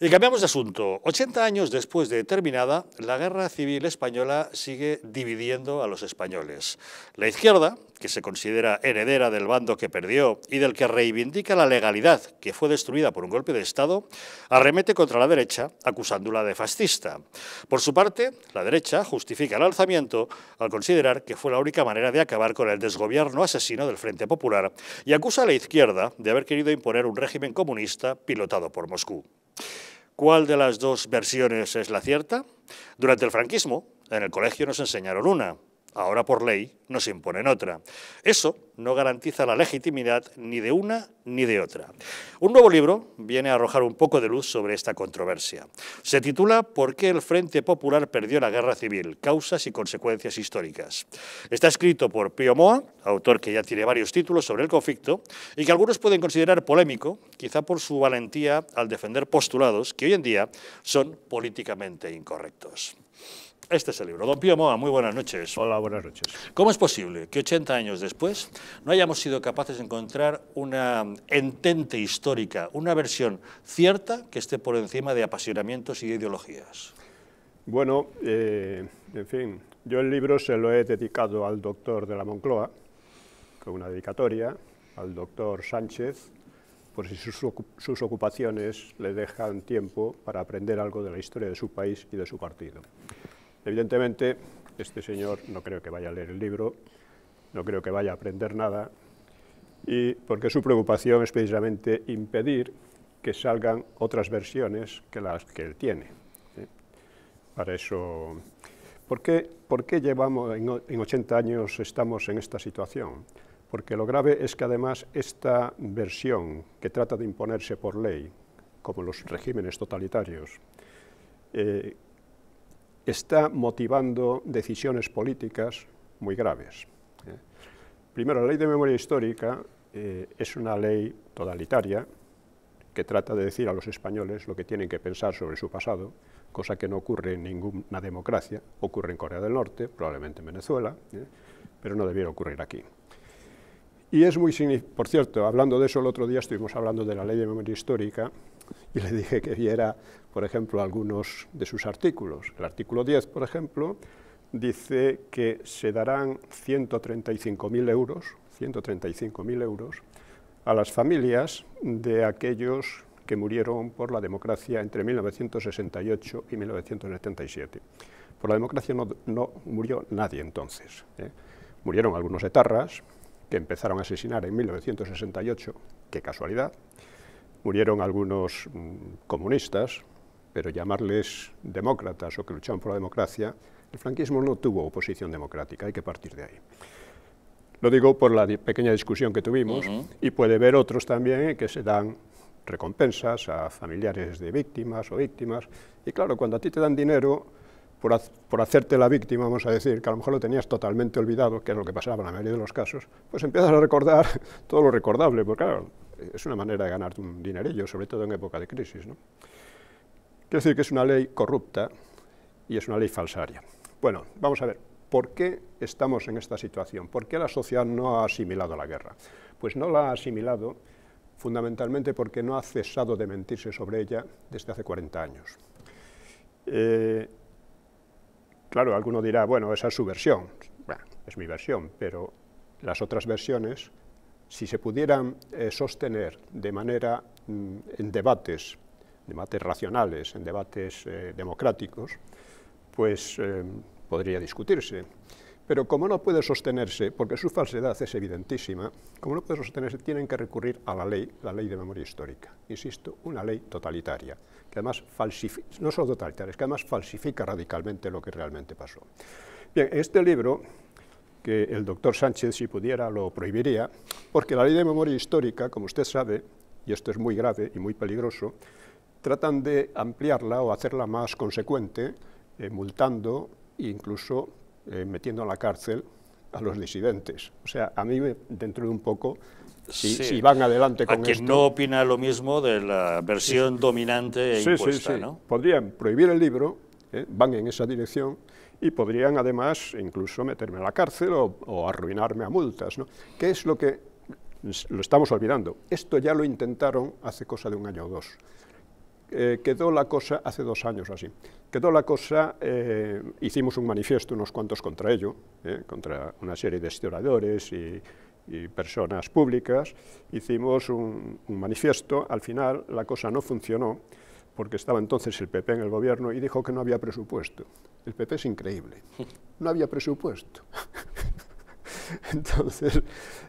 Y cambiamos de asunto. 80 años después de terminada, la guerra civil española sigue dividiendo a los españoles. La izquierda, que se considera heredera del bando que perdió y del que reivindica la legalidad que fue destruida por un golpe de Estado, arremete contra la derecha acusándola de fascista. Por su parte, la derecha justifica el alzamiento al considerar que fue la única manera de acabar con el desgobierno asesino del Frente Popular y acusa a la izquierda de haber querido imponer un régimen comunista pilotado por Moscú. ¿Cuál de las dos versiones es la cierta? Durante el franquismo, en el colegio nos enseñaron una, ahora por ley no nos imponen otra. Eso no garantiza la legitimidad ni de una ni de otra. Un nuevo libro viene a arrojar un poco de luz sobre esta controversia. Se titula ¿Por qué el Frente Popular perdió la Guerra Civil? Causas y consecuencias históricas. Está escrito por Pío Moa, autor que ya tiene varios títulos sobre el conflicto y que algunos pueden considerar polémico, quizá por su valentía al defender postulados que hoy en día son políticamente incorrectos. Este es el libro. Don Pío Moa, muy buenas noches. Hola, buenas noches. ¿Cómo es posible que 80 años después no hayamos sido capaces de encontrar una entente histórica, una versión cierta que esté por encima de apasionamientos y de ideologías? Bueno, eh, en fin, yo el libro se lo he dedicado al doctor de la Moncloa, con una dedicatoria, al doctor Sánchez, por si sus ocupaciones le dejan tiempo para aprender algo de la historia de su país y de su partido. Evidentemente, este señor no creo que vaya a leer el libro, no creo que vaya a aprender nada, y porque su preocupación es precisamente impedir que salgan otras versiones que las que él tiene. Para eso, ¿por qué, llevamos en, 80 años estamos en esta situación? Porque lo grave es que además esta versión que trata de imponerse por ley, como los regímenes totalitarios, eh, está motivando decisiones políticas muy graves. ¿eh? Primero, la ley de memoria histórica eh, es una ley totalitaria que trata de decir a los españoles lo que tienen que pensar sobre su pasado, cosa que no ocurre en ninguna democracia, ocurre en Corea del Norte, probablemente en Venezuela, ¿eh? pero no debiera ocurrir aquí. Y es muy Por cierto, hablando de eso, el otro día estuvimos hablando de la ley de memoria histórica y le dije que viera, por ejemplo, algunos de sus artículos. El artículo 10, por ejemplo, dice que se darán 135.000 euros, euros a las familias de aquellos que murieron por la democracia entre 1968 y 1977. Por la democracia no, murió nadie entonces. ¿eh? Murieron algunos etarras que empezaron a asesinar en 1968, qué casualidad, murieron algunos mm, comunistas, pero llamarles demócratas o que luchaban por la democracia, el franquismo no tuvo oposición democrática, hay que partir de ahí. Lo digo por la pequeña discusión que tuvimos y puede ver otros también que se dan recompensas a familiares de víctimas o víctimas. Y claro, cuando a ti te dan dinero, por, hacerte la víctima, vamos a decir, que a lo mejor lo tenías totalmente olvidado, que es lo que pasaba en la mayoría de los casos, pues empiezas a recordar todo lo recordable, porque claro, es una manera de ganarte un dinerillo, sobre todo en época de crisis. ¿no? Quiero decir que es una ley corrupta y es una ley falsaria. Bueno, vamos a ver, ¿por qué estamos en esta situación? ¿Por qué la sociedad no ha asimilado la guerra? Pues no la ha asimilado fundamentalmente porque no ha cesado de mentirse sobre ella desde hace 40 años. Eh, Claro, alguno dirá, bueno, esa es su versión. Bueno, es mi versión, pero las otras versiones, si se pudieran eh, sostener de manera mm, en debates, debates racionales, en debates eh, democráticos, pues eh, podría discutirse. Pero como no puede sostenerse, porque su falsedad es evidentísima, como no puede sostenerse, tienen que recurrir a la ley, la ley de memoria histórica. Insisto, una ley totalitaria que además falsifica, no solo que además falsifica radicalmente lo que realmente pasó. Bien, este libro, que el doctor Sánchez, si pudiera, lo prohibiría, porque la ley de memoria histórica, como usted sabe, y esto es muy grave y muy peligroso, tratan de ampliarla o hacerla más consecuente, eh, multando e incluso eh, metiendo a la cárcel a los disidentes. O sea, a mí dentro de un poco si, van adelante con a quien no opina lo mismo de la versión dominante e sí, impuesta, ¿no? Podrían prohibir el libro, ¿eh? van en esa dirección, y podrían además incluso meterme a la cárcel o, arruinarme a multas, ¿Qué es lo que lo estamos olvidando? Esto ya lo intentaron hace cosa de un año o dos. Eh, quedó la cosa hace dos años así. Quedó la cosa, eh, hicimos un manifiesto, unos cuantos contra ello, contra una serie de historiadores y y personas públicas, hicimos un, manifiesto, al final la cosa no funcionó, porque estaba entonces el PP en el gobierno y dijo que no había presupuesto. El PP es increíble, no había presupuesto. entonces,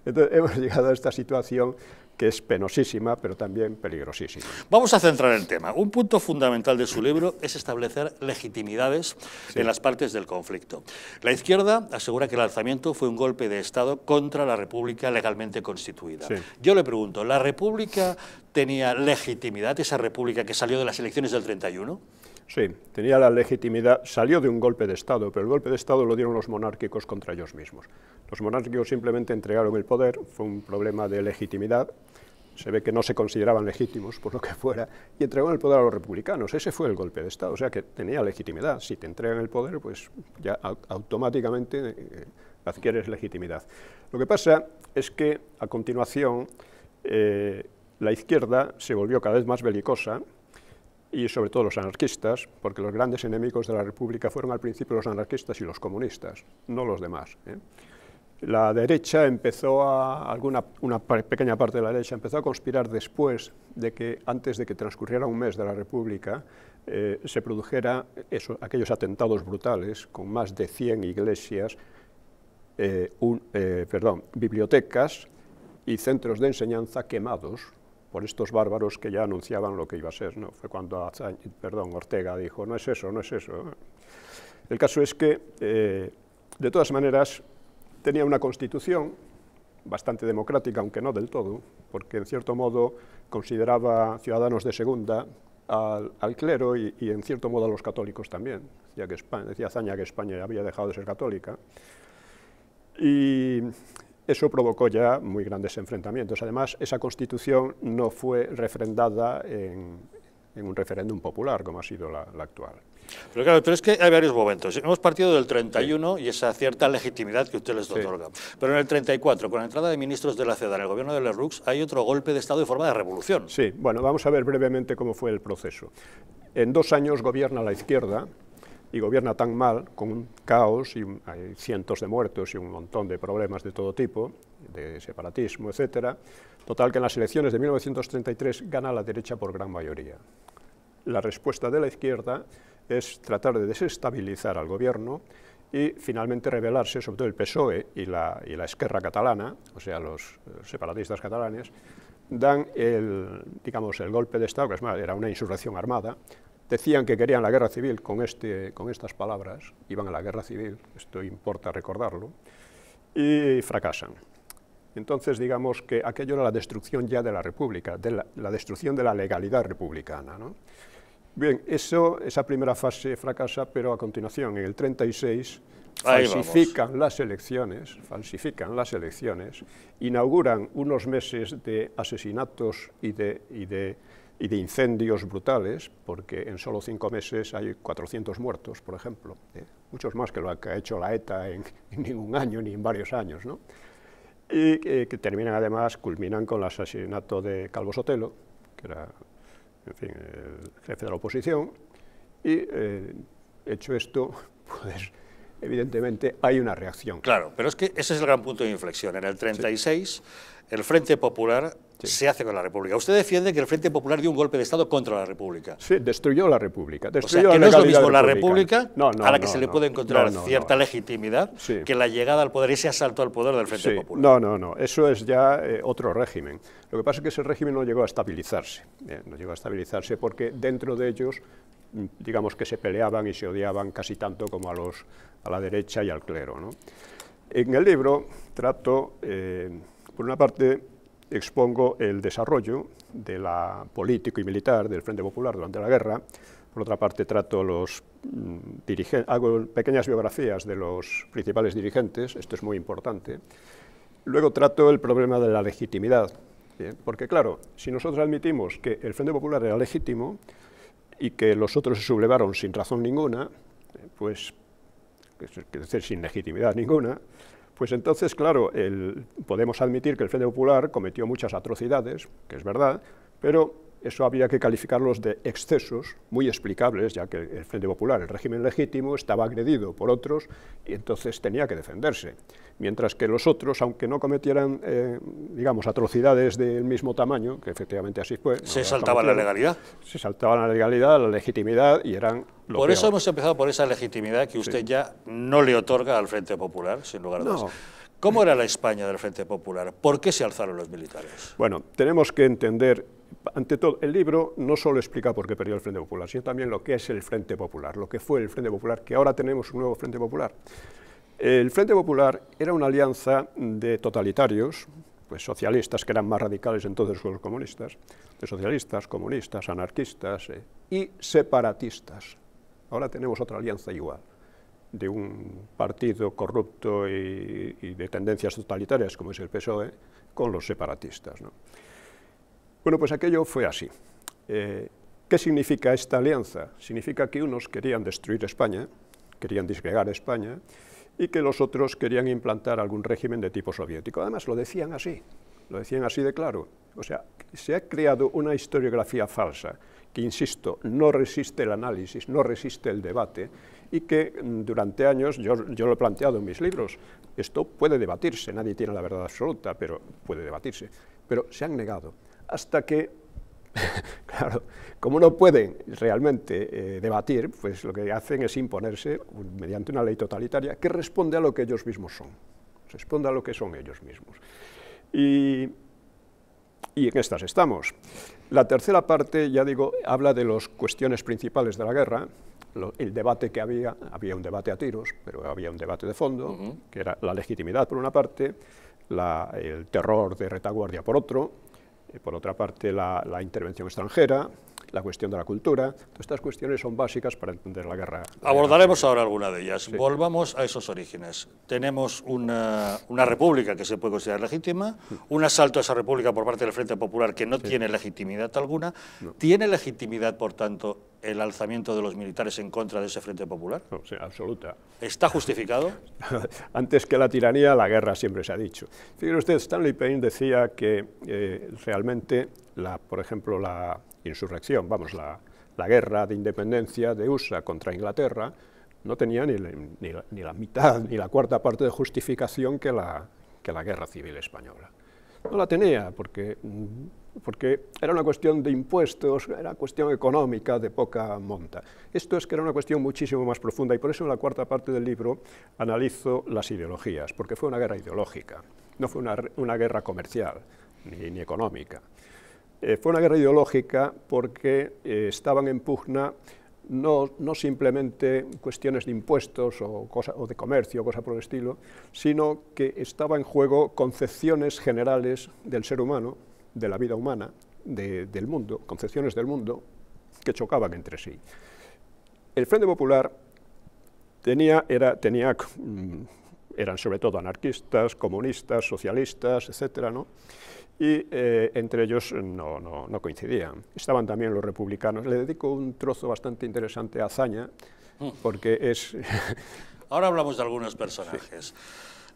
entonces hemos llegado a esta situación que es penosísima, pero también peligrosísima. Vamos a centrar el tema. Un punto fundamental de su libro es establecer legitimidades en las partes del conflicto. La izquierda asegura que el alzamiento fue un golpe de Estado contra la República legalmente constituida. Yo le pregunto, ¿la República tenía legitimidad, esa República que salió de las elecciones del 31? Sí, tenía la legitimidad, salió de un golpe de Estado, pero el golpe de Estado lo dieron los monárquicos contra ellos mismos. Los monárquicos simplemente entregaron el poder, fue un problema de legitimidad, se ve que no se consideraban legítimos, por lo que fuera, y entregaron el poder a los republicanos. Ese fue el golpe de Estado, o sea que tenía legitimidad. Si te entregan el poder, pues ya automáticamente eh, adquieres legitimidad. Lo que pasa es que a continuación eh, la izquierda se volvió cada vez más belicosa, y sobre todo los anarquistas, porque los grandes enemigos de la República fueron al principio los anarquistas y los comunistas, no los demás. ¿eh? la derecha empezó a, alguna, una pequeña parte de la derecha empezó a conspirar después de que, antes de que transcurriera un mes de la República, eh, se produjera eso, aquellos atentados brutales con más de 100 iglesias, eh, eh, perdón, bibliotecas y centros de enseñanza quemados por estos bárbaros que ya anunciaban lo que iba a ser. ¿no? Fue cuando perdón, Ortega dijo, no es eso, no es eso. El caso es que, de todas maneras, Tenía una constitución bastante democrática, aunque no del todo, porque en cierto modo consideraba ciudadanos de segunda al, clero y, en cierto modo a los católicos también. Decía, que España, decía Zaña que España había dejado de ser católica. Y eso provocó ya muy grandes enfrentamientos. Además, esa constitución no fue refrendada en, en un referéndum popular como ha sido la, actual. Pero claro, pero es que hay varios momentos. Hemos partido del 31 y esa cierta legitimidad que usted les otorga. Pero en el 34, con la entrada de ministros de la Ciudad... en el gobierno de Lerux, hay otro golpe de Estado de forma de revolución. Sí, bueno, vamos a ver brevemente cómo fue el proceso. En dos años gobierna la izquierda y gobierna tan mal, con un caos y hay cientos de muertos y un montón de problemas de todo tipo, de separatismo, etcétera, Total que en las elecciones de 1933 gana la derecha por gran mayoría. La respuesta de la izquierda es tratar de desestabilizar al gobierno y finalmente rebelarse, sobre todo el PSOE y la, y Esquerra catalana, o sea, los separatistas catalanes, dan el, digamos, el golpe de Estado, que es más, era una insurrección armada, decían que querían la guerra civil con, este, con estas palabras, iban a la guerra civil, esto importa recordarlo, y fracasan. Entonces, digamos que aquello era la destrucción ya de la República, de la, destrucción de la legalidad republicana. Bien, eso, esa primera fase fracasa, pero a continuación, en el 36, falsifican las elecciones, falsifican las elecciones, inauguran unos meses de asesinatos y de, incendios brutales, porque en solo cinco meses hay 400 muertos, por ejemplo, ¿eh? muchos más que lo que ha hecho la ETA en, en ningún año ni en varios años, ¿no? y que, terminan además, culminan con el asesinato de Calvo Sotelo, que era, el jefe de la oposición, y eh, hecho esto, pues, evidentemente hay una reacción. Claro, pero es que ese es el gran punto de inflexión. En el 36, el Frente Popular se hace con la República. Usted defiende que el Frente Popular dio un golpe de Estado contra la República. Sí, destruyó la República. Destruyó o sea, que no es lo mismo la República, a la que se le puede encontrar cierta legitimidad, que la llegada al poder, y ese asalto al poder del Frente Popular. No, no, no. Eso es ya eh, otro régimen. Lo que pasa es que ese régimen no llegó a estabilizarse. Eh, no llegó a estabilizarse porque dentro de ellos mm, digamos que se peleaban y se odiaban casi tanto como a, los, a la derecha y al clero. En el libro trato, eh, por una parte, expongo el desarrollo de la político y militar del Frente Popular durante la guerra. Por otra parte, trato los mm, hago pequeñas biografías de los principales dirigentes, esto es muy importante. Luego trato el problema de la legitimidad, porque claro, si nosotros admitimos que el Frente Popular era legítimo y que los otros se sublevaron sin razón ninguna, pues, es decir, sin legitimidad ninguna, pues entonces, claro, podemos admitir que el Frente Popular cometió muchas atrocidades, que es verdad, pero eso había que calificarlos de excesos muy explicables, ya que el Frente Popular, el régimen legítimo, estaba agredido por otros y entonces tenía que defenderse. Mientras que los otros, aunque no cometieran, eh, digamos, atrocidades del mismo tamaño, que efectivamente así fue... Se saltaba la legalidad. Se saltaba la legalidad, la legitimidad y eran... por eso hemos empezado por esa legitimidad que usted ya no le otorga al Frente Popular, sin lugar a dudas. ¿Cómo era la España del Frente Popular? ¿Por qué se alzaron los militares? Bueno, tenemos que entender ante todo, el libro no solo explica por qué perdió el Frente Popular, sino también lo que es el Frente Popular, lo que fue el Frente Popular, que ahora tenemos un nuevo Frente Popular. El Frente Popular era una alianza de totalitarios, pues socialistas, que eran más radicales entonces que los comunistas, de socialistas, comunistas, anarquistas eh, y separatistas. Ahora tenemos otra alianza igual, de un partido corrupto y, de tendencias totalitarias como es el PSOE, con los separatistas. Bueno, pues aquello fue así. Eh, ¿Qué significa esta alianza? Significa que unos querían destruir España, querían disgregar España, y que los otros querían implantar algún régimen de tipo soviético. Además, lo decían así, lo decían así de claro. O sea, se ha creado una historiografía falsa que, insisto, no resiste el análisis, no resiste el debate, y que mm, durante años, yo, yo lo he planteado en mis libros, esto puede debatirse, nadie tiene la verdad absoluta, pero puede debatirse, pero se han negado hasta que, claro, como no pueden realmente eh, debatir, pues lo que hacen es imponerse mediante una ley totalitaria que responde a lo que ellos mismos son, responde a lo que son ellos mismos. Y, en estas estamos. La tercera parte, ya digo, habla de las cuestiones principales de la guerra, el debate que había, había un debate a tiros, pero había un debate de fondo, que era la legitimidad por una parte, el terror de retaguardia por otro, eh, por otra parte la, intervención extranjera, la cuestión de la cultura. Todas estas cuestiones son básicas para entender la guerra. Abordaremos ahora alguna de ellas. Volvamos a esos orígenes. Tenemos una, una, república que se puede considerar legítima, mm. un asalto a esa república por parte del Frente Popular que no tiene legitimidad alguna. ¿Tiene legitimidad, por tanto, el alzamiento de los militares en contra de ese Frente Popular? No, oh, sí, absoluta. ¿Está justificado? Antes que la tiranía, la guerra siempre se ha dicho. Fíjese usted, Stanley Payne decía que eh, realmente, la, por ejemplo, la insurrección, vamos, la, guerra de independencia de USA contra Inglaterra, no tenía ni, la mitad, ni la cuarta parte de justificación que la, que la guerra civil española. No la tenía, porque mm, porque era una cuestión de impuestos, era una cuestión económica de poca monta. Esto es que era una cuestión muchísimo más profunda y por eso en la cuarta parte del libro analizo las ideologías, porque fue una guerra ideológica, no fue una, guerra comercial ni, económica. Eh, fue una guerra ideológica porque eh, estaban en pugna no, simplemente cuestiones de impuestos o, o de comercio o cosa por el estilo, sino que estaba en juego concepciones generales del ser humano de la vida humana, del mundo, concepciones del mundo, que chocaban entre sí. El Frente Popular tenía, era, tenía, mm, eran sobre todo anarquistas, comunistas, socialistas, etcétera, ¿no? y eh, entre ellos mm, no, coincidían. Estaban también los republicanos. Le dedico un trozo bastante interesante a Azaña, mm. porque es... Ahora hablamos de algunos personajes.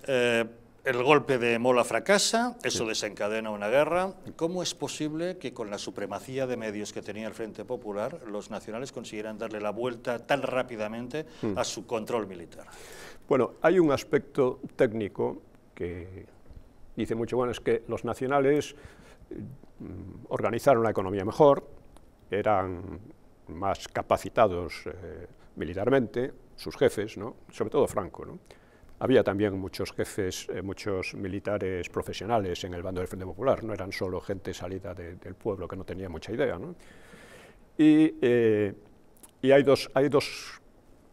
Eh, el golpe de Mola fracasa, eso desencadena una guerra. ¿Cómo es posible que con la supremacía de medios que tenía el Frente Popular, los nacionales consiguieran darle la vuelta tan rápidamente mm. a su control militar? Bueno, hay un aspecto técnico que dice mucho, bueno, es que los nacionales mm, organizaron la economía mejor, eran más capacitados eh, militarmente, sus jefes, ¿no? sobre todo Franco, ¿no? Había también muchos jefes, eh, muchos militares profesionales en el bando del Frente Popular, no eran solo gente salida del pueblo que no tenía mucha idea. ¿no? Y, eh, y hay, dos, hay dos,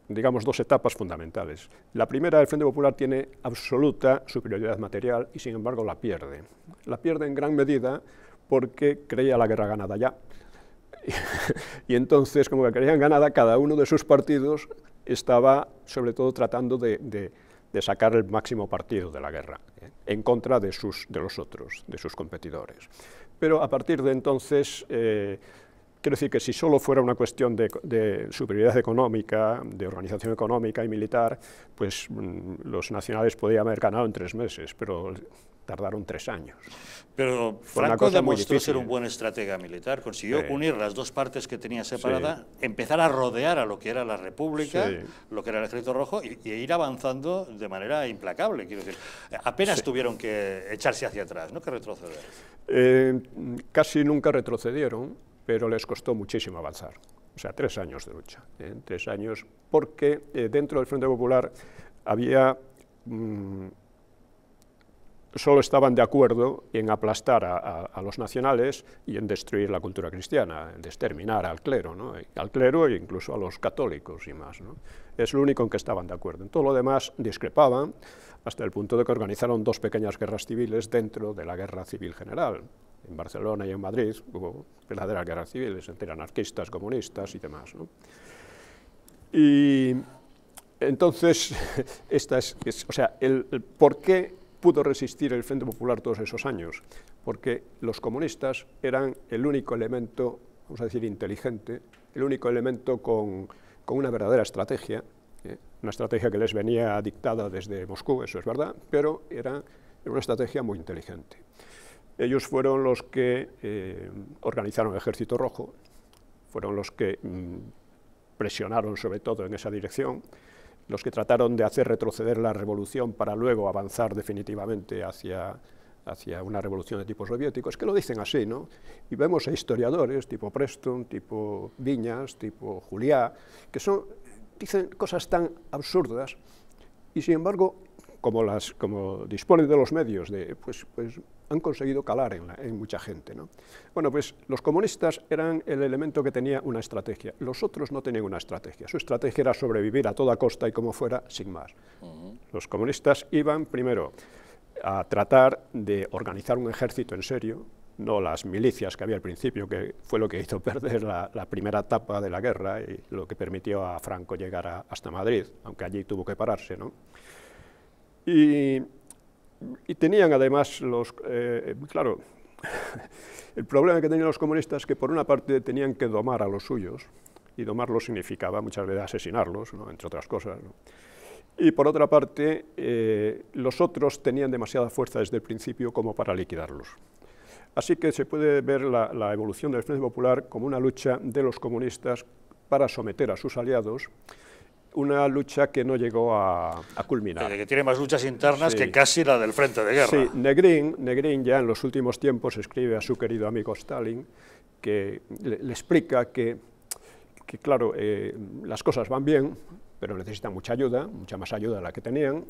digamos, dos etapas fundamentales. La primera, el Frente Popular tiene absoluta superioridad material y sin embargo la pierde. La pierde en gran medida porque creía la guerra ganada ya. y entonces, como que creían ganada, cada uno de sus partidos estaba sobre todo tratando de de sacar el máximo partido de la guerra, ¿eh? en contra de, sus, de los otros, de sus competidores. Pero a partir de entonces, eh, quiero decir que si solo fuera una cuestión de, de, superioridad económica, de organización económica y militar, pues mm, los nacionales podían haber ganado en tres meses, pero tardaron tres años. Pero Franco demostró ser un buen estratega militar, consiguió unir las dos partes que tenía separada, empezar a rodear a lo que era la República, lo que era el Ejército Rojo, y, ir avanzando de manera implacable. Quiero decir, apenas tuvieron que echarse hacia atrás, no que retroceder. Eh, casi nunca retrocedieron, pero les costó muchísimo avanzar. O sea, tres años de lucha, ¿eh? tres años, porque eh, dentro del Frente Popular había mm, solo estaban de acuerdo en aplastar a, los nacionales y en destruir la cultura cristiana, en exterminar al clero, al clero e incluso a los católicos y más. Es lo único en que estaban de acuerdo. En todo lo demás discrepaban hasta el punto de que organizaron dos pequeñas guerras civiles dentro de la Guerra Civil General. En Barcelona y en Madrid hubo verdaderas guerras civiles entre anarquistas, comunistas y demás. Y entonces, esta es, o sea, por qué pudo resistir el Frente Popular todos esos años, porque los comunistas eran el único elemento, vamos a decir, inteligente, el único elemento con, una verdadera estrategia, ¿eh? una estrategia que les venía dictada desde Moscú, eso es verdad, pero era, una estrategia muy inteligente. Ellos fueron los que eh, organizaron el Ejército Rojo, fueron los que mm, presionaron sobre todo en esa dirección, los que trataron de hacer retroceder la revolución para luego avanzar definitivamente hacia, hacia una revolución de tipo soviético, es que lo dicen así, ¿no? Y vemos a historiadores tipo Preston, tipo Viñas, tipo Juliá, que son, dicen cosas tan absurdas y sin embargo, como, las, como disponen de los medios de, pues, pues han conseguido calar en, mucha gente. ¿no? Bueno, pues los comunistas eran el elemento que tenía una estrategia, los otros no tenían una estrategia, su estrategia era sobrevivir a toda costa y como fuera, sin más. Los comunistas iban primero a tratar de organizar un ejército en serio, no las milicias que había al principio, que fue lo que hizo perder la, primera etapa de la guerra y lo que permitió a Franco llegar hasta Madrid, aunque allí tuvo que pararse, ¿no? Y y tenían además los, eh, claro, el problema que tenían los comunistas que por una parte tenían que domar a los suyos, y domarlos significaba muchas veces asesinarlos, entre otras cosas. Y por otra parte, eh, los otros tenían demasiada fuerza desde el principio como para liquidarlos. Así que se puede ver la, la evolución del Frente Popular como una lucha de los comunistas para someter a sus aliados, una lucha que no llegó a, culminar. Eh, que tiene más luchas internas que casi la del frente de guerra. Sí, Negrín, ya en los últimos tiempos escribe a su querido amigo Stalin que le, explica que, claro, eh, las cosas van bien, pero necesitan mucha ayuda, mucha más ayuda de la que tenían,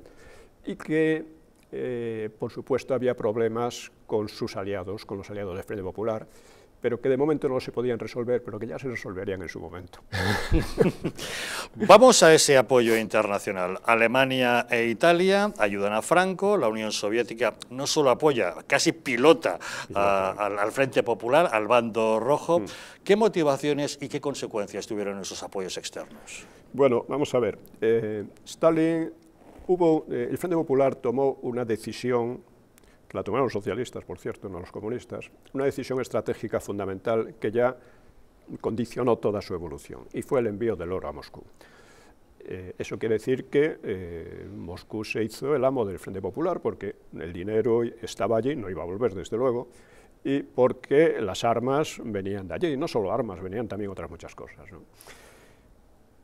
y que, eh, por supuesto, había problemas con sus aliados, con los aliados del Frente Popular, pero que de momento no se podían resolver, pero que ya se resolverían en su momento. Vamos a ese apoyo internacional. Alemania e Italia ayudan a Franco, la Unión Soviética no solo apoya, casi pilota al, Frente Popular, al bando rojo. Mm. ¿Qué motivaciones y qué consecuencias tuvieron esos apoyos externos? Bueno, vamos a ver. Eh, Stalin eh, el Frente Popular tomó una decisión la tomaron los socialistas, por cierto, no los comunistas, una decisión estratégica fundamental que ya condicionó toda su evolución, y fue el envío del oro a Moscú. Eh, eso quiere decir que eh, Moscú se hizo el amo del Frente Popular porque el dinero estaba allí, no iba a volver desde luego, y porque las armas venían de allí, y no solo armas, venían también otras muchas cosas.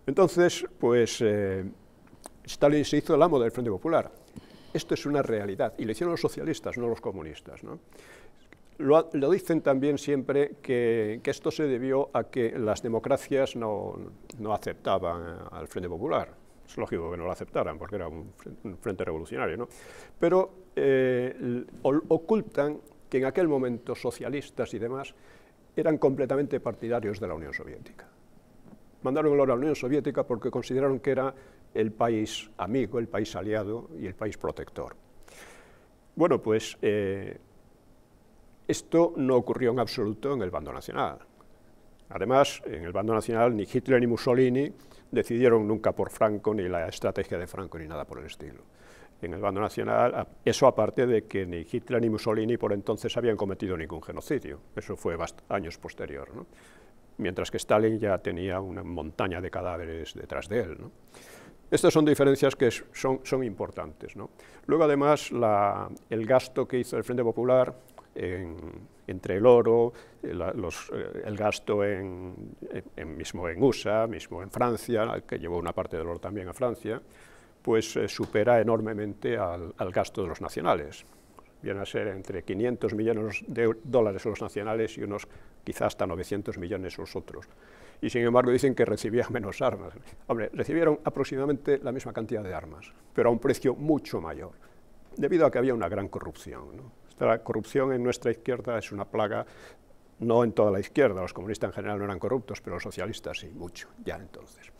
Entonces, pues eh, Stalin se hizo el amo del Frente Popular, esto es una realidad, y lo hicieron los socialistas, no los comunistas. Lo, dicen también siempre que, esto se debió a que las democracias no, aceptaban al Frente Popular. Es lógico que no lo aceptaran, porque era un, frente revolucionario. ¿no? Pero eh, ocultan que en aquel momento socialistas y demás eran completamente partidarios de la Unión Soviética. Mandaron a la Unión Soviética porque consideraron que era el país amigo, el país aliado y el país protector. Bueno, pues eh, esto no ocurrió en absoluto en el bando nacional. Además, en el bando nacional ni Hitler ni Mussolini decidieron nunca por Franco, ni la estrategia de Franco, ni nada por el estilo. En el bando nacional, eso aparte de que ni Hitler ni Mussolini por entonces habían cometido ningún genocidio. Eso fue años posterior. Mientras que Stalin ya tenía una montaña de cadáveres detrás de él. Estas son diferencias que son, importantes. Luego, además, el gasto que hizo el Frente Popular entre el oro, eh, eh, el gasto en, mismo en USA, mismo en Francia, que llevó una parte del oro también a Francia, pues eh, supera enormemente al, gasto de los nacionales. Viene a ser entre 500 millones de dólares los nacionales y unos quizá hasta 900 millones los otros. Y sin embargo dicen que recibían menos armas. Hombre, recibieron aproximadamente la misma cantidad de armas, pero a un precio mucho mayor, debido a que había una gran corrupción. La corrupción en nuestra izquierda es una plaga, no en toda la izquierda, los comunistas en general no eran corruptos, pero los socialistas sí, mucho, ya entonces.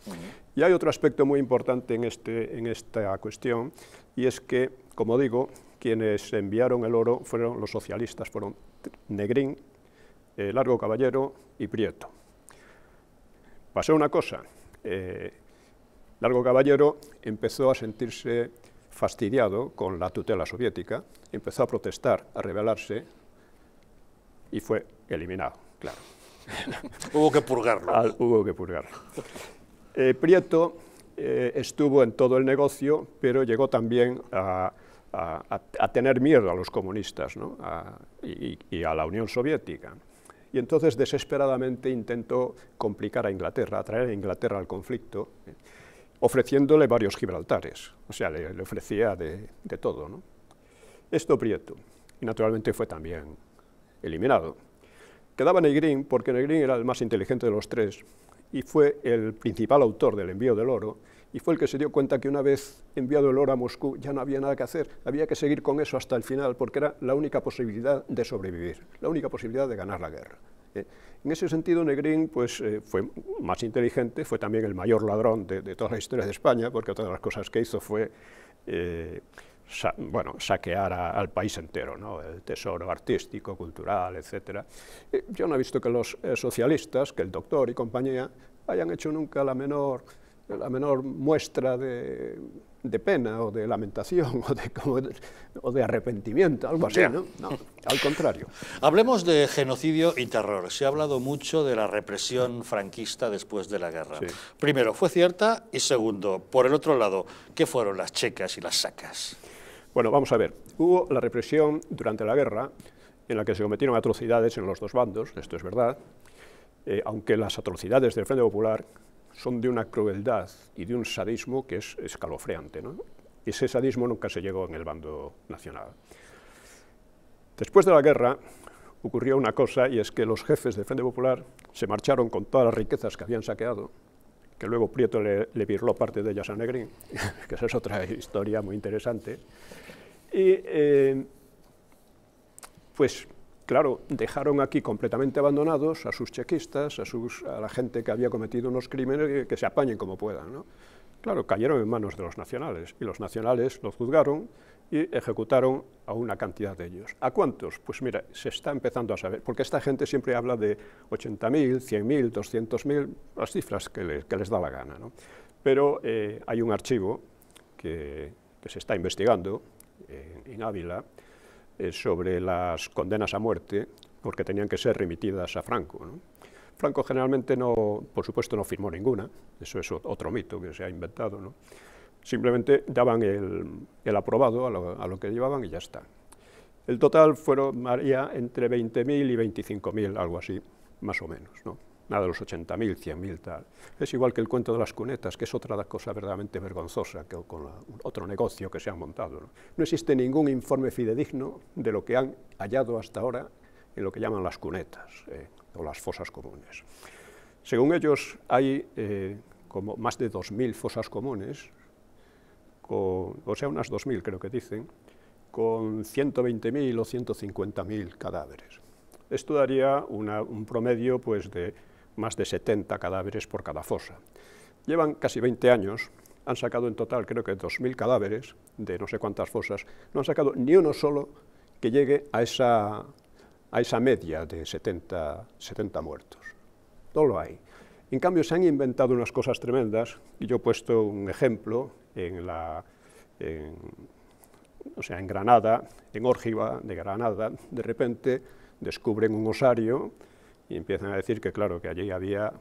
Y hay otro aspecto muy importante en, este, en esta cuestión, y es que, como digo, quienes enviaron el oro fueron los socialistas, fueron Negrín eh, Largo Caballero y Prieto. Pasó una cosa, eh, Largo Caballero empezó a sentirse fastidiado con la tutela soviética, empezó a protestar, a rebelarse y fue eliminado, claro. hubo que purgarlo. hubo que purgarlo. Eh, Prieto estuvo en todo el negocio, pero llegó también a, tener miedo a los comunistas y a la Unión Soviética y entonces desesperadamente intentó complicar a Inglaterra, atraer a Inglaterra al conflicto, eh, ofreciéndole varios Gibraltares, o sea, le, ofrecía de, todo. ¿no? Esto Prieto, y naturalmente fue también eliminado. Quedaba Negrín, porque Negrín era el más inteligente de los tres, y fue el principal autor del envío del oro, y fue el que se dio cuenta que una vez enviado el oro a Moscú ya no había nada que hacer, había que seguir con eso hasta el final, porque era la única posibilidad de sobrevivir, la única posibilidad de ganar la guerra. ¿eh? en ese sentido, Negrín pues, eh, fue más inteligente, fue también el mayor ladrón de, toda la historia de España, porque otra de las cosas que hizo fue eh, bueno, saquear al país entero, el tesoro artístico, cultural, etc. yo no he visto que los socialistas, que el doctor y compañía, hayan hecho nunca la menor la menor muestra de, pena o de lamentación o de, arrepentimiento, algo así, ¿no? No, al contrario. Hablemos de genocidio y terror. Se ha hablado mucho de la represión franquista después de la guerra. Primero, ¿fue cierta? Y segundo, por el otro lado, ¿qué fueron las checas y las sacas? Bueno, vamos a ver. Hubo la represión durante la guerra en la que se cometieron atrocidades en los dos bandos, esto es verdad, eh, aunque las atrocidades del Frente Popular son de una crueldad y de un sadismo que es escalofriante. Ese sadismo nunca se llegó en el bando nacional. Después de la guerra ocurrió una cosa y es que los jefes de Frente Popular se marcharon con todas las riquezas que habían saqueado, que luego Prieto le, le virló parte de ellas a Negrín, que esa es otra historia muy interesante. Y eh, pues claro, dejaron aquí completamente abandonados a sus chequistas, a, la gente que había cometido unos crímenes, que, se apañen como puedan. Claro, cayeron en manos de los nacionales y los nacionales los juzgaron y ejecutaron a una cantidad de ellos. ¿A cuántos? Pues mira, se está empezando a saber, porque esta gente siempre habla de 80.000, 100.000, 200.000, las cifras que, les da la gana. Pero eh, hay un archivo que, se está investigando eh, en Ávila, eh, sobre las condenas a muerte, porque tenían que ser remitidas a Franco. Franco generalmente, no, por supuesto, no firmó ninguna, eso es otro mito que se ha inventado. Simplemente daban el, aprobado a lo, que llevaban y ya está. El total fueron, haría entre 20.000 y 25.000, algo así, más o menos nada de los 80.000, 100.000 tal. Es igual que el cuento de las cunetas, que es otra cosa verdaderamente vergonzosa que con otro negocio que se han montado. ¿no? existe ningún informe fidedigno de lo que han hallado hasta ahora en lo que llaman las cunetas eh, o las fosas comunes. Según ellos, hay eh, como más de 2.000 fosas comunes, o sea, unas 2.000 creo que dicen, con 120.000 o 150.000 cadáveres. Esto daría un promedio pues, de más de 70 cadáveres por cada fosa. Llevan casi 20 años, han sacado en total creo que 2.000 cadáveres de no sé cuántas fosas, no han sacado ni uno solo que llegue a esa, a esa media de 70, 70 muertos. No lo hay. En cambio, se han inventado unas cosas tremendas, y yo he puesto un ejemplo en, la, o sea, en Granada, en Órgiva de Granada, de repente descubren un osario y empiezan a decir que claro, que allí había,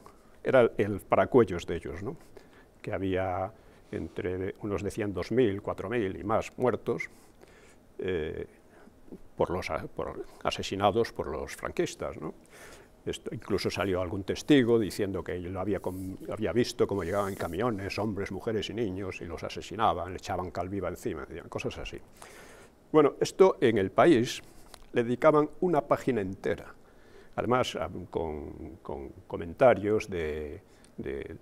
era el paracuellos de ellos, ¿no? que había entre, unos decían 2.000, 4.000 y más muertos eh, por los asesinados por los franquistas. ¿no? incluso salió algún testigo diciendo que él había, había visto cómo llegaban camiones, hombres, mujeres y niños, y los asesinaban, le echaban calviva encima, decían cosas así. Bueno, esto en el país le dedicaban una página entera además con, comentarios de,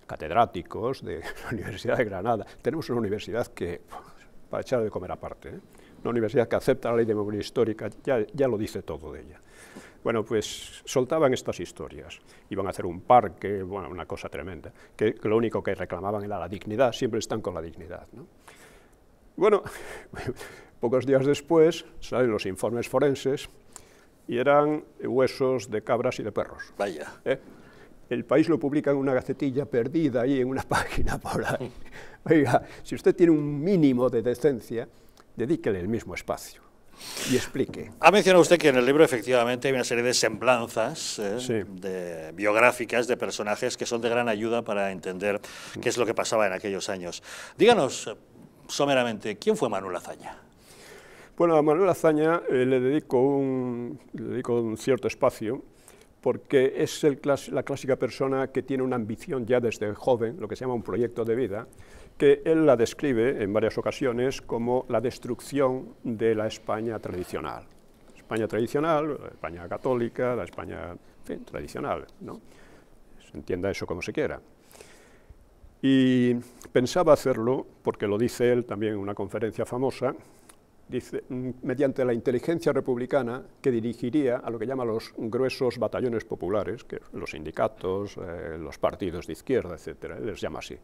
catedráticos de la Universidad de Granada. Tenemos una universidad que, para echar de comer aparte, ¿eh? una universidad que acepta la ley de memoria histórica, ya, lo dice todo de ella. Bueno, pues soltaban estas historias. Iban a hacer un parque, bueno, una cosa tremenda, que, lo único que reclamaban era la dignidad, siempre están con la dignidad. Bueno, pocos días después salen los informes forenses y eran huesos de cabras y de perros. Vaya. ¿Eh? El país lo publica en una gacetilla perdida ahí, en una página por ahí. Oiga, si usted tiene un mínimo de decencia, dedíquele el mismo espacio y explique. Ha mencionado usted que en el libro efectivamente hay una serie de semblanzas ¿eh? de, biográficas de personajes que son de gran ayuda para entender qué es lo que pasaba en aquellos años. Díganos eh, someramente, ¿quién fue Manuel Azaña? Bueno, a Manuel Azaña eh, le, dedico un, dedico un cierto espacio porque es la clásica persona que tiene una ambición ya desde joven, lo que se llama un proyecto de vida, que él la describe en varias ocasiones como la destrucción de la España tradicional. España tradicional, España católica, la España tradicional, ¿no? entienda eso como se quiera. Y pensaba hacerlo, porque lo dice él también en una conferencia famosa, Mm, mediante la inteligencia republicana que dirigiría a lo que llama los gruesos batallones populares, que los sindicatos, eh, los partidos de izquierda, etcétera, les llama así.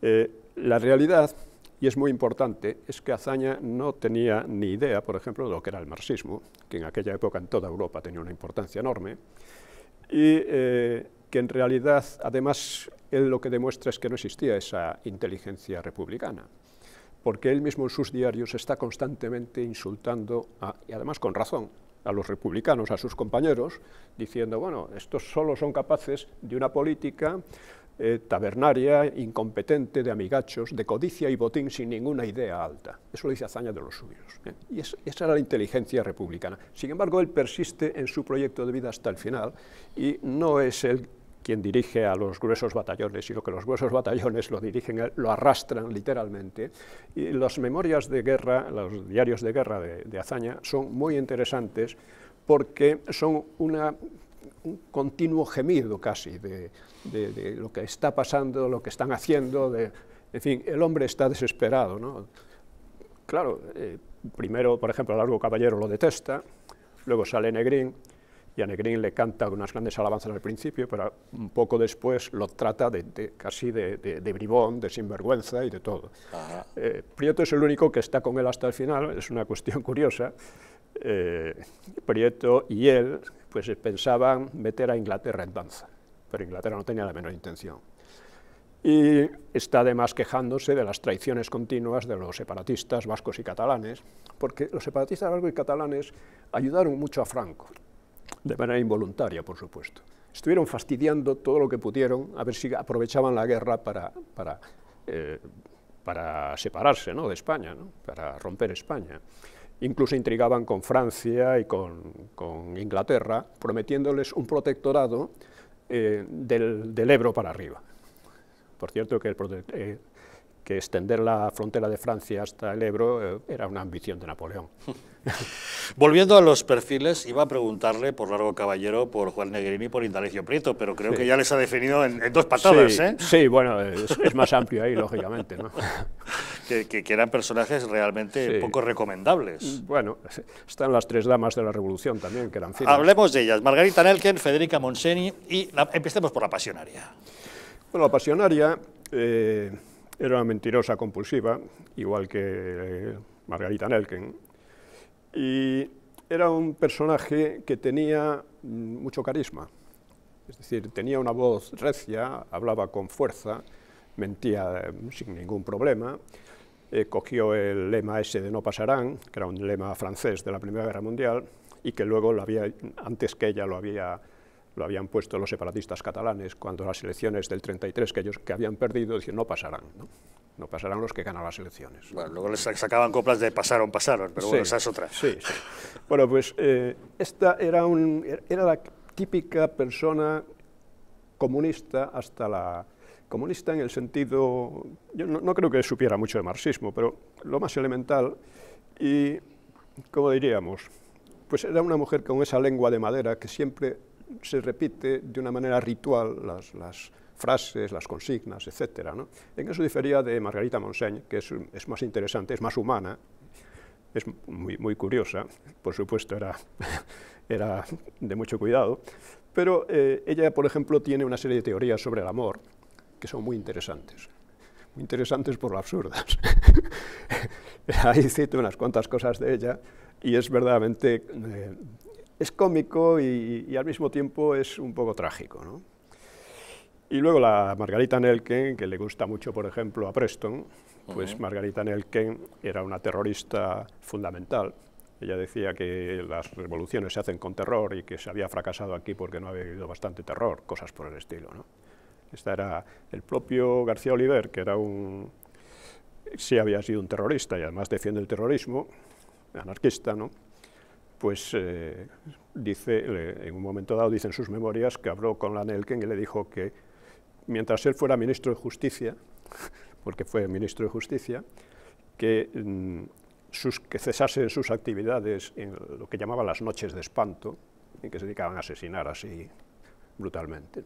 Eh, la realidad, y es muy importante, es que Azaña no tenía ni idea, por ejemplo, de lo que era el marxismo, que en aquella época en toda Europa tenía una importancia enorme, y eh, que en realidad, además, él lo que demuestra es que no existía esa inteligencia republicana porque él mismo en sus diarios está constantemente insultando, y además con razón, a los republicanos, a sus compañeros, diciendo, bueno, estos solo son capaces de una política eh, tabernaria, incompetente, de amigachos, de codicia y botín sin ninguna idea alta. Eso lo dice Azaña de los suyos. ¿eh? Y esa era la inteligencia republicana. Sin embargo, él persiste en su proyecto de vida hasta el final y no es el quien dirige a los gruesos batallones, y lo que los gruesos batallones lo dirigen, lo arrastran literalmente. Y las memorias de guerra, los diarios de guerra de, de Azaña, son muy interesantes porque son un continuo gemido casi de, lo que está pasando, lo que están haciendo, de, en fin, el hombre está desesperado. ¿no? Claro, eh, primero, por ejemplo, Largo Caballero lo detesta, luego sale Negrín, y a le canta unas grandes alabanzas al principio, pero un poco después lo trata de, casi de, bribón, de sinvergüenza y de todo. Eh, Prieto es el único que está con él hasta el final, es una cuestión curiosa. Eh, Prieto y él pues pensaban meter a Inglaterra en danza, pero Inglaterra no tenía la menor intención. Y está además quejándose de las traiciones continuas de los separatistas vascos y catalanes, porque los separatistas vascos y catalanes ayudaron mucho a Franco de manera involuntaria, por supuesto. Estuvieron fastidiando todo lo que pudieron, a ver si aprovechaban la guerra para, para, eh, para separarse ¿no? de España, para romper España. Incluso intrigaban con Francia y con, Inglaterra, prometiéndoles un protectorado eh, del, Ebro para arriba. Por cierto, que el, eh, que extender la frontera de Francia hasta el Ebro eh, era una ambición de Napoleón. Volviendo a los perfiles, iba a preguntarle por Largo Caballero, por Juan Negrini y por Indalecio Prieto, pero creo que ya les ha definido en, dos patadas. Sí, ¿eh? bueno, es, más amplio ahí, lógicamente. ¿no? Que, que, eran personajes realmente poco recomendables. Bueno, están las tres damas de la Revolución también, que eran finas. Hablemos de ellas, Margarita Nelken, Federica Monseni y la, empecemos por la pasionaria. Bueno, la pasionaria... Eh, era una mentirosa compulsiva, igual que eh, Margarita Nelken. Y era un personaje que tenía mm, mucho carisma. Es decir, tenía una voz recia, hablaba con fuerza, mentía mm, sin ningún problema. Eh, cogió el lema ese de no pasarán, que era un lema francés de la Primera Guerra Mundial, y que luego lo había, antes que ella lo había lo habían puesto los separatistas catalanes cuando las elecciones del 33 que ellos que habían perdido, decían no pasarán, ¿no? no pasarán los que ganan las elecciones. Bueno, luego les sacaban coplas de pasaron, pasaron, pero bueno, esa es otra. Sí, sí. Bueno, pues eh, esta era, un, era la típica persona comunista hasta la... Comunista en el sentido... Yo no, creo que supiera mucho de marxismo, pero lo más elemental y, cómo diríamos, pues era una mujer con esa lengua de madera que siempre se repite de una manera ritual las, frases, las consignas, etcétera. ¿no? En eso difería de Margarita Monseigne, que es, más interesante, es más humana, es muy, curiosa, por supuesto era, era de mucho cuidado, pero eh, ella, por ejemplo, tiene una serie de teorías sobre el amor que son muy interesantes, muy interesantes por lo absurdas. Ahí cito unas cuantas cosas de ella y es verdaderamente eh, es cómico y, al mismo tiempo es un poco trágico. Y luego la Margarita Nelken, que le gusta mucho, por ejemplo, a Preston, pues Margarita Nelken era una terrorista fundamental. Ella decía que las revoluciones se hacen con terror y que se había fracasado aquí porque no había habido bastante terror, cosas por el estilo. Esta era el propio García Oliver, que era un... sí había sido un terrorista y además defiende el terrorismo, anarquista, ¿no? pues eh, dice, en un momento dado dice en sus memorias que habló con la Nelken y le dijo que mientras él fuera ministro de Justicia, porque fue ministro de Justicia, que, mm, sus, cesase sus actividades en lo que llamaba las noches de espanto, en que se dedicaban a asesinar así brutalmente.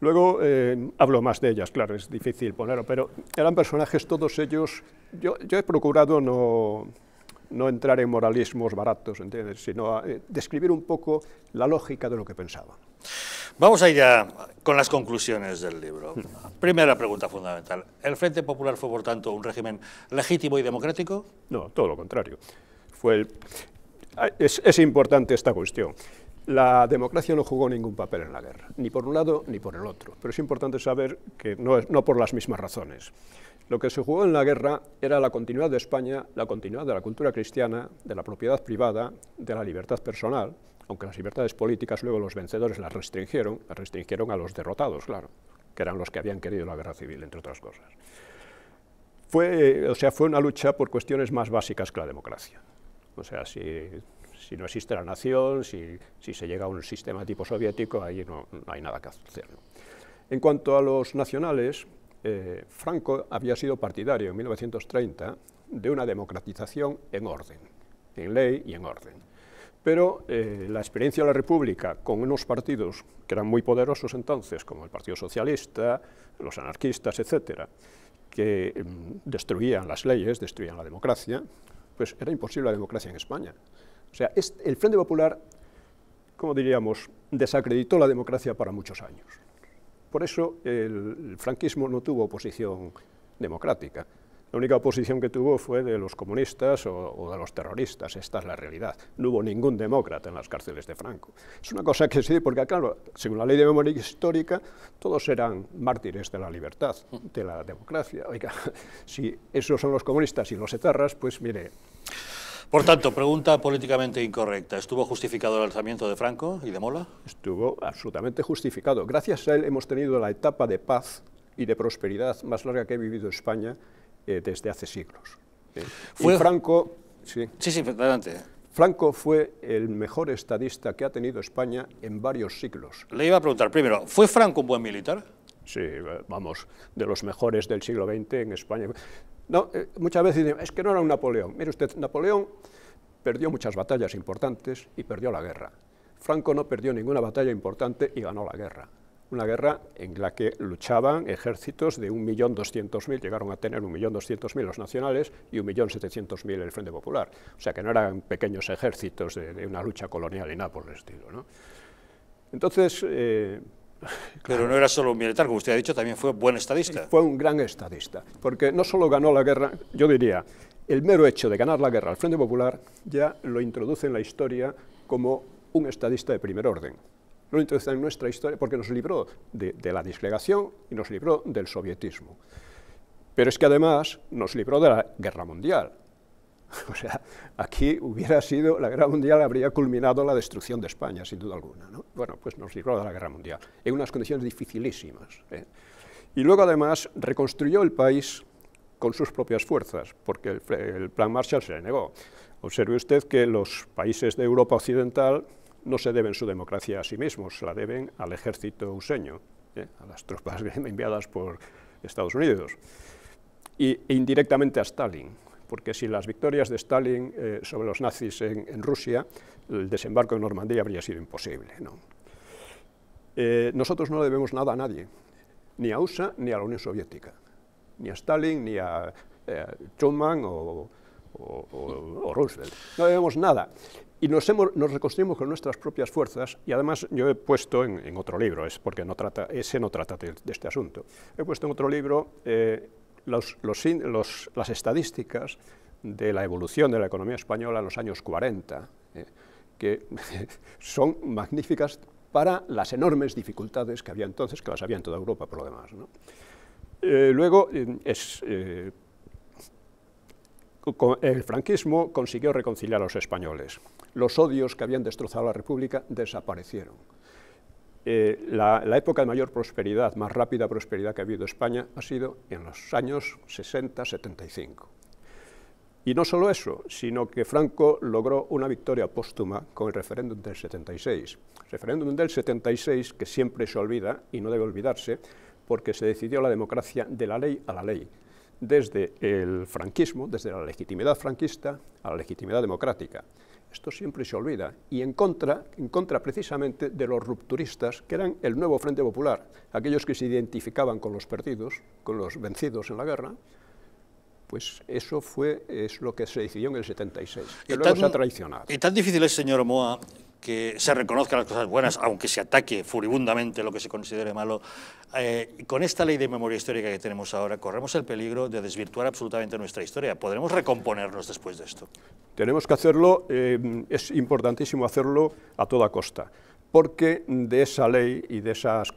Luego eh, hablo más de ellas, claro, es difícil ponerlo, pero eran personajes todos ellos. yo he procurado no no entrar en moralismos baratos, sino eh, describir un poco la lógica de lo que pensaba. Vamos allá con las conclusiones del libro. Hmm. Primera pregunta fundamental. ¿El Frente Popular fue, por tanto, un régimen legítimo y democrático? No, todo lo contrario. Fue es, importante esta cuestión. La democracia no jugó ningún papel en la guerra, ni por un lado ni por el otro. Pero es importante saber que no, es, no por las mismas razones. Lo que se jugó en la guerra era la continuidad de España, la continuidad de la cultura cristiana, de la propiedad privada, de la libertad personal, aunque las libertades políticas luego los vencedores las restringieron, las restringieron a los derrotados, claro, que eran los que habían querido la guerra civil, entre otras cosas. Fue, o sea, fue una lucha por cuestiones más básicas que la democracia. O sea, si, no existe la nación, si, se llega a un sistema tipo soviético, ahí no hay nada que hacer. En cuanto a los nacionales, eh, Franco había sido partidario en 1930 de una democratización en orden, en ley y en orden. Pero eh, la experiencia de la República con unos partidos que eran muy poderosos entonces, como el Partido Socialista, los anarquistas, etcétera, que mm, destruían las leyes, destruían la democracia, pues era imposible la democracia en España. O sea, el Frente Popular, como diríamos, desacreditó la democracia para muchos años. Por eso el franquismo no tuvo oposición democrática. La única oposición que tuvo fue de los comunistas o, de los terroristas. Esta es la realidad. No hubo ningún demócrata en las cárceles de Franco. Es una cosa que sí, porque claro, según la ley de memoria histórica, todos eran mártires de la libertad, de la democracia. Oiga, si esos son los comunistas y los etarras, pues mire, por tanto, pregunta políticamente incorrecta. ¿Estuvo justificado el alzamiento de Franco y de Mola? Estuvo absolutamente justificado. Gracias a él hemos tenido la etapa de paz y de prosperidad más larga que ha vivido España eh, desde hace siglos. Eh, fue... Franco... Sí, sí, sí adelante. Franco fue el mejor estadista que ha tenido España en varios siglos. Le iba a preguntar primero, ¿fue Franco un buen militar? Sí, eh, vamos, de los mejores del siglo XX en España. No, eh, muchas veces dicen, es que no era un Napoleón. Mire usted, Napoleón perdió muchas batallas importantes y perdió la guerra. Franco no perdió ninguna batalla importante y ganó la guerra. Una guerra en la que luchaban ejércitos de 1.200.000, llegaron a tener 1.200.000 los nacionales y 1.700.000 el Frente Popular. O sea que no eran pequeños ejércitos de, una lucha colonial y nada por el estilo. Entonces, eh, pero no era solo un militar, como usted ha dicho, también fue buen estadista. Fue un gran estadista, porque no solo ganó la guerra, yo diría, el mero hecho de ganar la guerra al Frente Popular ya lo introduce en la historia como un estadista de primer orden. Lo introduce en nuestra historia porque nos libró de, de la disgregación y nos libró del sovietismo. Pero es que además nos libró de la guerra mundial, O sea, aquí hubiera sido, la Guerra Mundial habría culminado la destrucción de España, sin duda alguna. Bueno, pues nos llegó de la Guerra Mundial, en unas condiciones dificilísimas. ¿eh? Y luego, además, reconstruyó el país con sus propias fuerzas, porque el, plan Marshall se le negó. Observe usted que los países de Europa Occidental no se deben su democracia a sí mismos, se la deben al ejército useño, ¿eh? a las tropas enviadas por Estados Unidos, e indirectamente a Stalin porque si las victorias de Stalin eh, sobre los nazis en, Rusia, el desembarco en Normandía habría sido imposible. Eh, nosotros no debemos nada a nadie, ni a USA ni a la Unión Soviética, ni a Stalin, ni a eh, Truman o, Roosevelt. No debemos nada. Y nos, hemos, nos, reconstruimos con nuestras propias fuerzas, y además yo he puesto en, otro libro, es porque no trata, ese no trata de, este asunto, he puesto en otro libro las estadísticas de la evolución de la economía española en los años 40, eh, que son magníficas para las enormes dificultades que había entonces, que las había en toda Europa por lo demás. Eh, luego, eh, es, el franquismo consiguió reconciliar a los españoles. Los odios que habían destrozado la República desaparecieron eh, la, época de mayor prosperidad, más rápida prosperidad que ha habido España, ha sido en los años 60-75. Y no solo eso, sino que Franco logró una victoria póstuma con el referéndum del 76. referéndum del 76 que siempre se olvida y no debe olvidarse porque se decidió la democracia de la ley a la ley, desde el franquismo, desde la legitimidad franquista a la legitimidad democrática. Esto siempre se olvida. Y en contra, en contra precisamente de los rupturistas, que eran el nuevo Frente Popular, aquellos que se identificaban con los perdidos, con los vencidos en la guerra, pues eso fue es lo que se decidió en el 76, y luego traicionado. Y tan difícil es, señor Moa, que se reconozcan las cosas buenas, aunque se ataque furibundamente lo que se considere malo, eh, con esta ley de memoria histórica que tenemos ahora, corremos el peligro de desvirtuar absolutamente nuestra historia. ¿Podremos recomponernos después de esto? Tenemos que hacerlo, eh, es importantísimo hacerlo a toda costa porque de esa ley y de esas,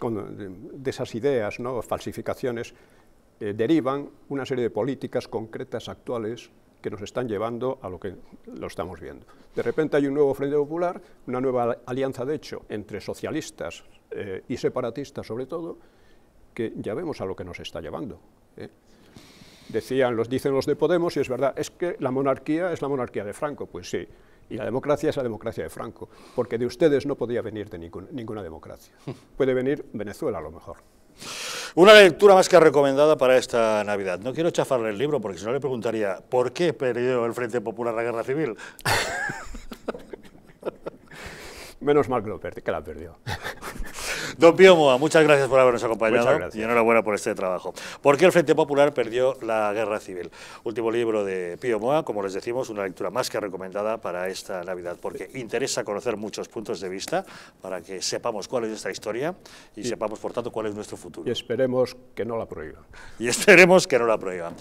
ideas, ¿no? falsificaciones, eh, derivan una serie de políticas concretas actuales que nos están llevando a lo que lo estamos viendo. De repente hay un nuevo Frente Popular, una nueva alianza de hecho entre socialistas eh, y separatistas sobre todo, que ya vemos a lo que nos está llevando. ¿eh? Decían, los dicen los de Podemos, y es verdad, es que la monarquía es la monarquía de Franco, pues sí, y la democracia es la democracia de Franco, porque de ustedes no podía venir de ninguna, ninguna democracia. Puede venir Venezuela a lo mejor. Una lectura más que recomendada para esta Navidad. No quiero chafarle el libro porque si no le preguntaría ¿por qué perdió el Frente Popular la Guerra Civil? Menos mal que, lo que la perdió. Don Pío Moa, muchas gracias por habernos acompañado y enhorabuena por este trabajo. ¿Por qué el Frente Popular perdió la guerra civil? Último libro de Pío Moa, como les decimos, una lectura más que recomendada para esta Navidad, porque interesa conocer muchos puntos de vista para que sepamos cuál es esta historia y, y sepamos, por tanto, cuál es nuestro futuro. Y esperemos que no la prohíban. Y esperemos que no la prohíban.